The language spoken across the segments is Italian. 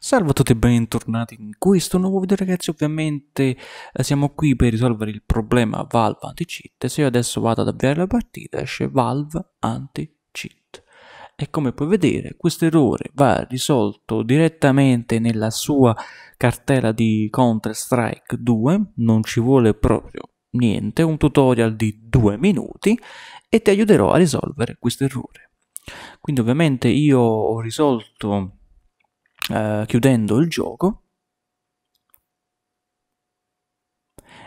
Salve a tutti e bentornati in questo nuovo video ragazzi, ovviamente eh, siamo qui per risolvere il problema Valve anti-cheat, se io adesso vado ad avviare la partita esce Valve anti-cheat e come puoi vedere questo errore va risolto direttamente nella sua cartella di Counter Strike 2, non ci vuole proprio niente, un tutorial di due minuti e ti aiuterò a risolvere questo errore. Quindi ovviamente io ho risolto eh, chiudendo il gioco,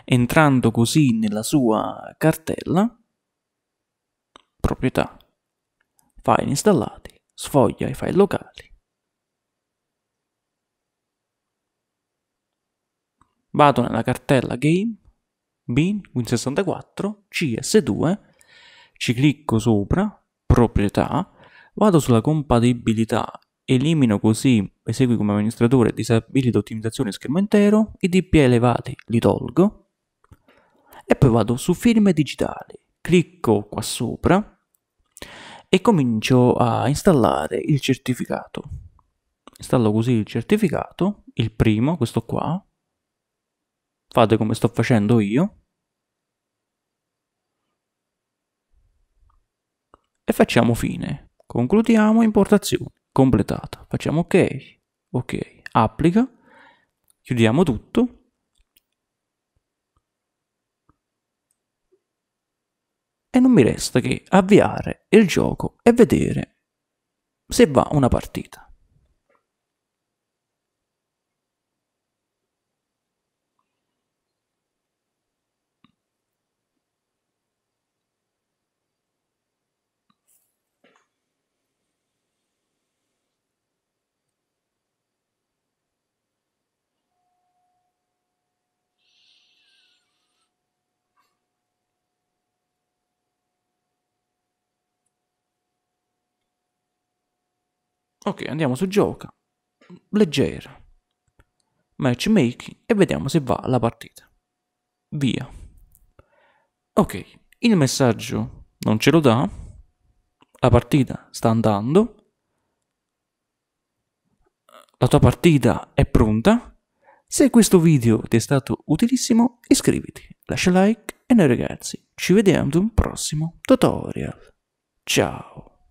entrando così nella sua cartella, proprietà, file installati, sfoglia i file locali, vado nella cartella Game, Bin, Win64, CS2, ci clicco sopra, proprietà, vado sulla compatibilità Elimino così, esegui come amministratore, disabilito ottimizzazione schermo intero, i DP elevati li tolgo e poi vado su firme digitali, clicco qua sopra e comincio a installare il certificato. Installo così il certificato, il primo, questo qua, fate come sto facendo io, e facciamo fine. Concludiamo importazione completata. Facciamo ok, ok, applica, chiudiamo tutto. E non mi resta che avviare il gioco e vedere se va una partita. Ok, andiamo su gioca, leggera, matchmaking e vediamo se va la partita. Via. Ok, il messaggio non ce lo dà, la partita sta andando, la tua partita è pronta. Se questo video ti è stato utilissimo iscriviti, lascia like e noi ragazzi ci vediamo ad un prossimo tutorial. Ciao!